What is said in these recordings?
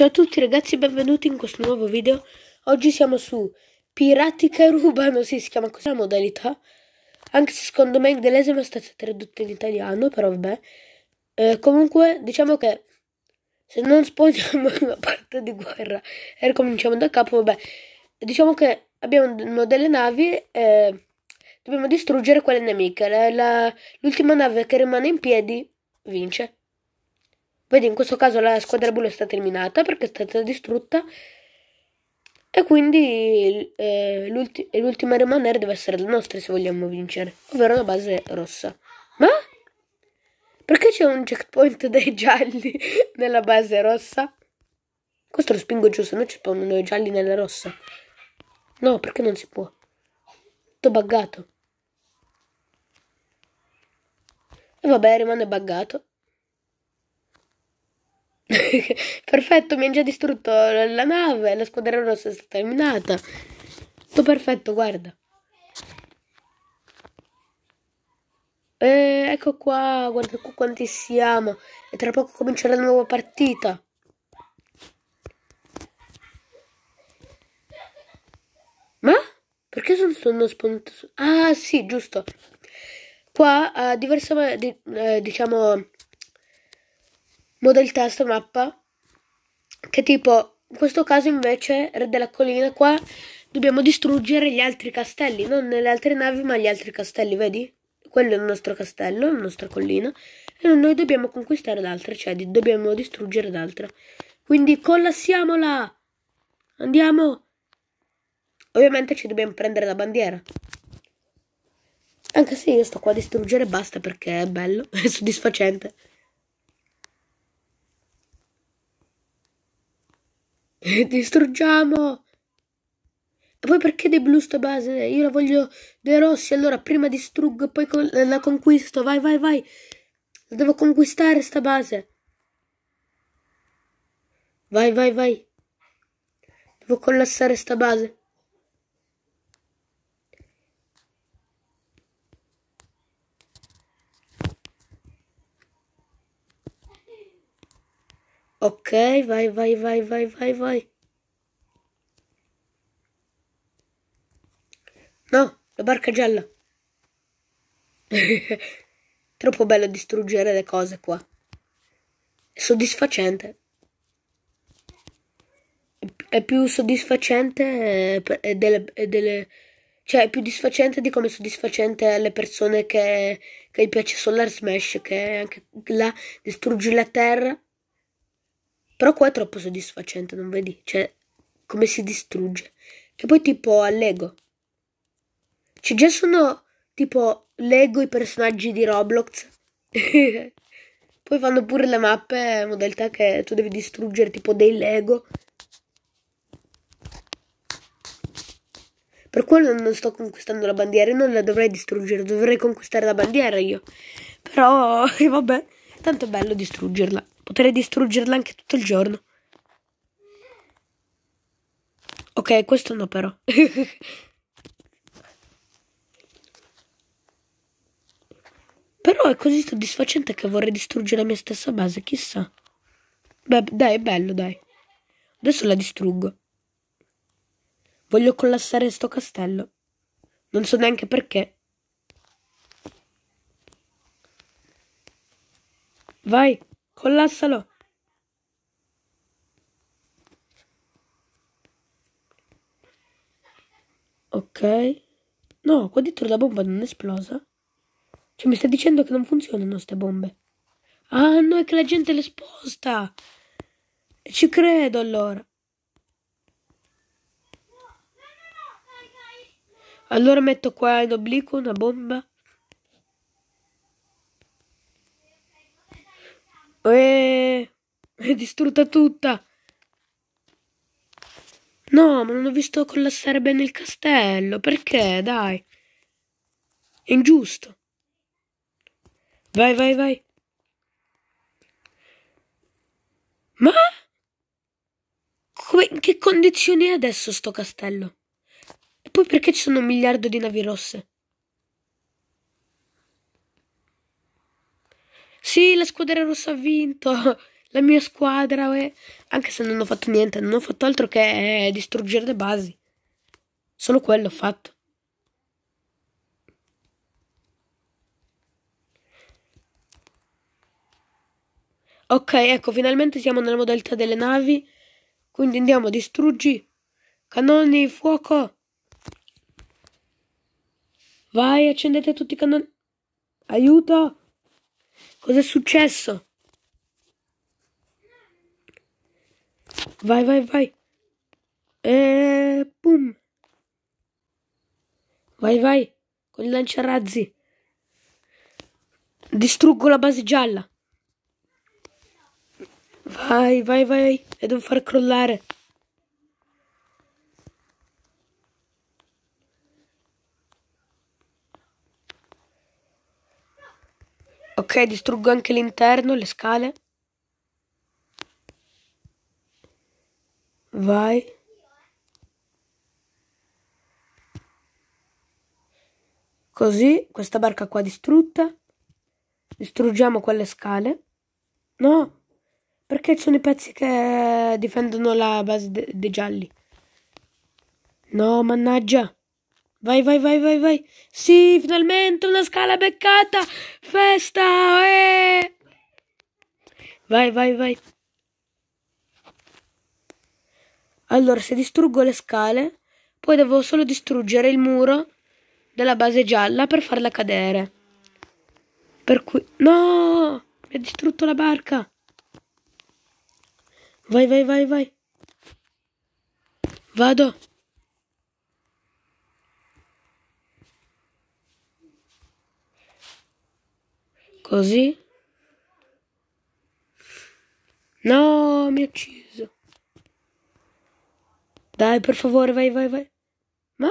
Ciao a tutti ragazzi, benvenuti in questo nuovo video. Oggi siamo su Pirati che rubano, sì, si chiama così la modalità. Anche se secondo me in inglese ma è stata tradotta in italiano, però vabbè. Eh, comunque, diciamo che se non spogliamo una parte di guerra e ricominciamo da capo, vabbè. Diciamo che abbiamo delle navi e dobbiamo distruggere quelle nemiche. l'ultima nave che rimane in piedi vince. Vedi, in questo caso la squadra blu è stata eliminata perché è stata distrutta. E quindi eh, l'ultima rimanere deve essere la nostra se vogliamo vincere, ovvero la base rossa. Ma perché c'è un checkpoint dei gialli nella base rossa? Questo lo spingo giù, se no ci sono i gialli nella rossa. No, perché non si può? Tutto buggato. E vabbè, rimane buggato. perfetto, mi hanno già distrutto la nave, la squadra rossa è stata eliminata. Tutto perfetto, guarda. E eh, ecco qua, guarda qua quanti siamo. E tra poco comincerà la nuova partita. Ma? Perché sono, sono spuntato? Ah, sì, giusto. Qua, a diversa, di, eh, diciamo, model test mappa che tipo in questo caso invece re della collina qua dobbiamo distruggere gli altri castelli non le altre navi ma gli altri castelli vedi quello è il nostro castello la nostra collina e noi dobbiamo conquistare l'altra cioè dobbiamo distruggere l'altra quindi collassiamola andiamo ovviamente ci dobbiamo prendere la bandiera anche se io sto qua a distruggere basta perché è bello è soddisfacente Eh, distruggiamo! E poi perché dei blu sta base? Io la voglio dei rossi, allora prima distruggo e poi la conquisto. Vai, vai, vai! La devo conquistare sta base. Vai, vai, vai. Devo collassare sta base. Ok, vai, vai, vai, vai, vai, vai. No, la barca gialla. Troppo bello distruggere le cose qua. È soddisfacente. È più soddisfacente è eh, eh, delle, eh, delle, Cioè, è più soddisfacente di come è soddisfacente alle persone che, che gli piace Solar Smash, che anche là distruggi la terra però qua è troppo soddisfacente, non vedi? Cioè, come si distrugge. E poi tipo allego. Lego. Ci già sono tipo Lego i personaggi di Roblox. poi fanno pure le mappe modalità che tu devi distruggere tipo dei Lego. Per quello non sto conquistando la bandiera, non la dovrei distruggere, dovrei conquistare la bandiera io. Però, vabbè, tanto è bello distruggerla. Potrei distruggerla anche tutto il giorno. Ok, questo no però. però è così soddisfacente che vorrei distruggere la mia stessa base, chissà. Beh, dai, è bello, dai. Adesso la distruggo. Voglio collassare sto castello. Non so neanche perché. Vai. Collassalo. Ok. No, qua dentro la bomba non è esplosa. Cioè, mi sta dicendo che non funzionano queste bombe. Ah, no, è che la gente le sposta. Ci credo allora. Allora metto qua in obliquo una bomba. Eeeh, è distrutta tutta. No, ma non ho visto collassare bene il castello. Perché? Dai. È ingiusto. Vai, vai, vai. Ma? Come, in che condizioni è adesso sto castello? E poi perché ci sono un miliardo di navi rosse? Sì, la squadra rossa ha vinto. La mia squadra, eh. Anche se non ho fatto niente, non ho fatto altro che eh, distruggere le basi. Solo quello ho fatto. Ok, ecco, finalmente siamo nella modalità delle navi. Quindi andiamo, distruggi. Cannoni, fuoco. Vai, accendete tutti i cannoni. Aiuto! Cos'è successo? Vai, vai, vai. E boom. Vai, vai. Con il lanciarazzi. Distruggo la base gialla. Vai, vai, vai. E devo far crollare. Ok, distruggo anche l'interno, le scale. Vai. Così, questa barca qua distrutta. Distruggiamo quelle scale. No, perché ci sono i pezzi che difendono la base dei gialli. No, mannaggia. Vai, vai, vai, vai, vai. Sì, finalmente una scala beccata. Festa. Eh! Vai, vai, vai. Allora, se distruggo le scale, poi devo solo distruggere il muro della base gialla per farla cadere. Per cui... No! Mi ha distrutto la barca. Vai, vai, vai, vai. Vado. Così. No, mi ha ucciso. Dai, per favore, vai, vai, vai. Ma?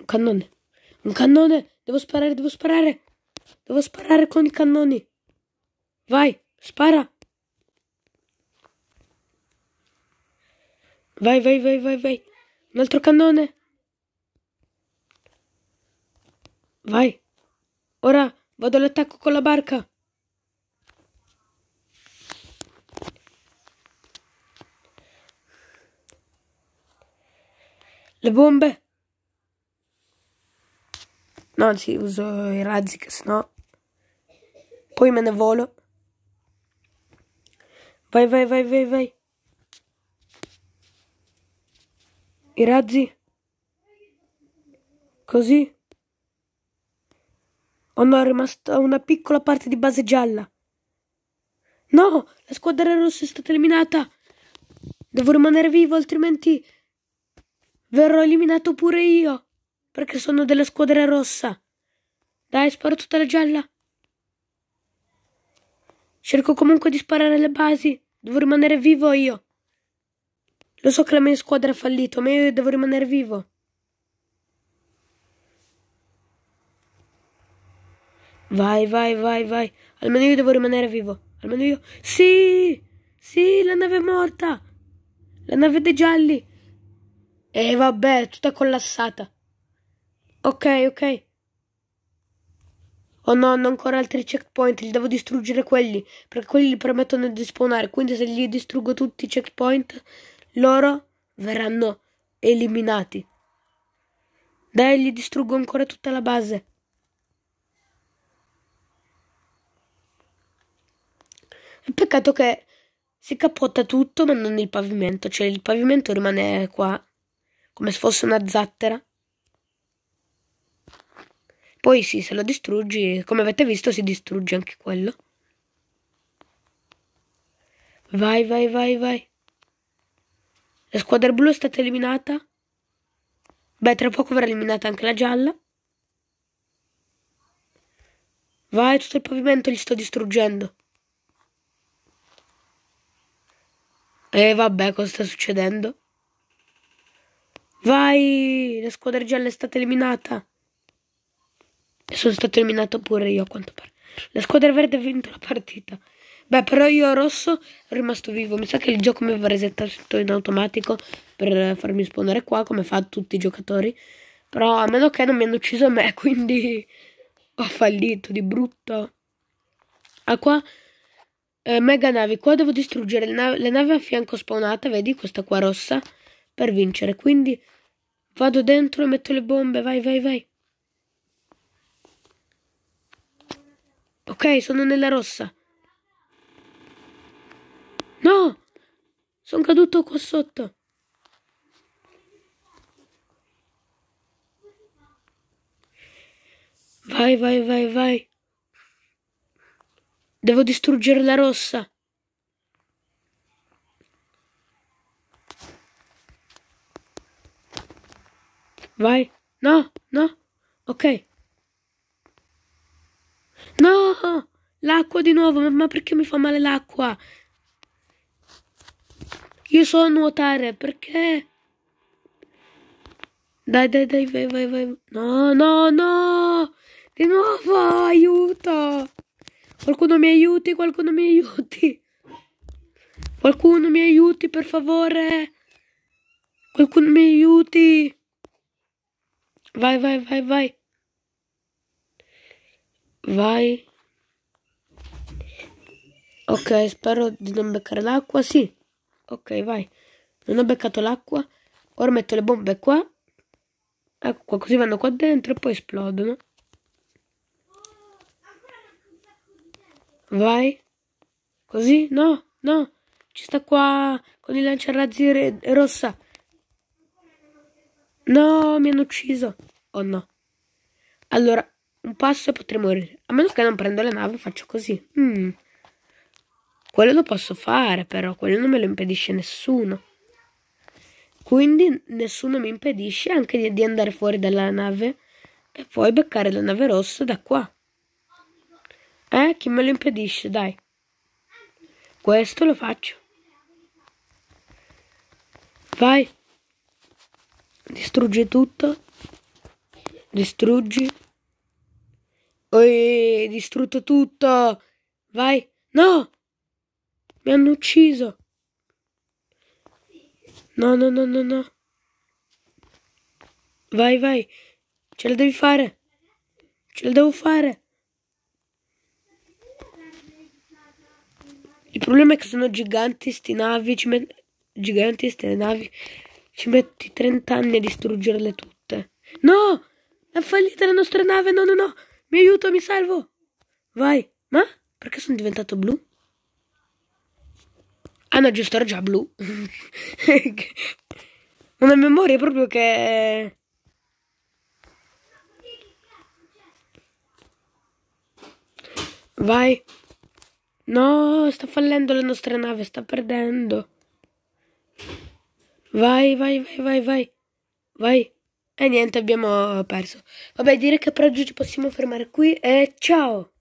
Un cannone. Un cannone. Devo sparare, devo sparare. Devo sparare con i cannoni. Vai, spara. Vai, vai, vai, vai, vai. Un altro cannone. Vai. Ora Vado all'attacco con la barca. Le bombe. No, anzi, uso i razzi che sennò... Poi me ne volo. Vai, vai, vai, vai, vai. I razzi. Così. O Oh è rimasta una piccola parte di base gialla. No, la squadra rossa è stata eliminata. Devo rimanere vivo, altrimenti verrò eliminato pure io, perché sono della squadra rossa. Dai, sparo tutta la gialla. Cerco comunque di sparare le basi. Devo rimanere vivo io. Lo so che la mia squadra ha fallito, ma io devo rimanere vivo. Vai, vai, vai, vai. Almeno io devo rimanere vivo. Almeno io. Sì! Sì, la nave è morta! La nave dei gialli! E vabbè, è tutta collassata. Ok, ok. Oh no, hanno ancora altri checkpoint, li devo distruggere quelli, perché quelli gli permettono di spawnare, quindi se gli distruggo tutti i checkpoint, loro verranno eliminati. Dai, gli distruggo ancora tutta la base. Peccato che si cappotta tutto ma non il pavimento, cioè il pavimento rimane qua come se fosse una zattera. Poi sì, se lo distruggi, come avete visto, si distrugge anche quello. Vai, vai, vai, vai. La squadra blu è stata eliminata. Beh, tra poco verrà eliminata anche la gialla. Vai, tutto il pavimento li sto distruggendo. E eh, vabbè, cosa sta succedendo? Vai! La squadra gialla è stata eliminata. E sono stato eliminato pure io, a quanto pare. La squadra verde ha vinto la partita. Beh, però io rosso sono rimasto vivo. Mi sa che il gioco mi aveva resettato in automatico per farmi spawnare qua, come fa tutti i giocatori. Però a meno che non mi hanno ucciso me, quindi ho fallito di brutto. Ah, qua eh, mega navi qua devo distruggere le navi, le navi a fianco spawnata vedi questa qua rossa per vincere quindi vado dentro e metto le bombe vai vai vai ok sono nella rossa no sono caduto qua sotto vai vai vai vai Devo distruggere la rossa. Vai. No, no. Ok. No! L'acqua di nuovo. Ma perché mi fa male l'acqua? Io so nuotare. Perché? Dai, dai, dai, vai, vai, vai. No, no, no! Di nuovo, aiuto! Qualcuno mi aiuti, qualcuno mi aiuti. Qualcuno mi aiuti, per favore. Qualcuno mi aiuti. Vai, vai, vai, vai. Vai. Ok, spero di non beccare l'acqua. Sì. Ok, vai. Non ho beccato l'acqua. Ora metto le bombe qua. Ecco qua, così vanno qua dentro e poi esplodono. Vai. Così? No, no. Ci sta qua con il lanciarazzi re- rossa. No, mi hanno ucciso. Oh no. Allora, un passo e potrei morire. A meno che non prendo la nave, faccio così. Mm. Quello lo posso fare, però. Quello non me lo impedisce nessuno. Quindi nessuno mi impedisce anche di, di andare fuori dalla nave e poi beccare la nave rossa da qua. Eh? Chi me lo impedisce? Dai. Questo lo faccio. Vai. Distruggi tutto. Distruggi. Oi, distrutto tutto. Vai. No! Mi hanno ucciso. No, no, no, no, no. Vai, vai. Ce la devi fare. Ce la devo fare. Il problema è che sono giganti sti navi, ci met- giganti ste navi, ci metti 30 anni a distruggerle tutte. No! È fallita la nostra nave, no no no! Mi aiuto, mi salvo! Vai! Ma? Perché sono diventato blu? Ah no, giusto, era già blu. Una memoria proprio che... Vai. No, sta fallendo la nostra nave, sta perdendo. Vai, vai, vai, vai, vai. Vai. E niente, abbiamo perso. Vabbè, direi che per oggi ci possiamo fermare qui e ciao!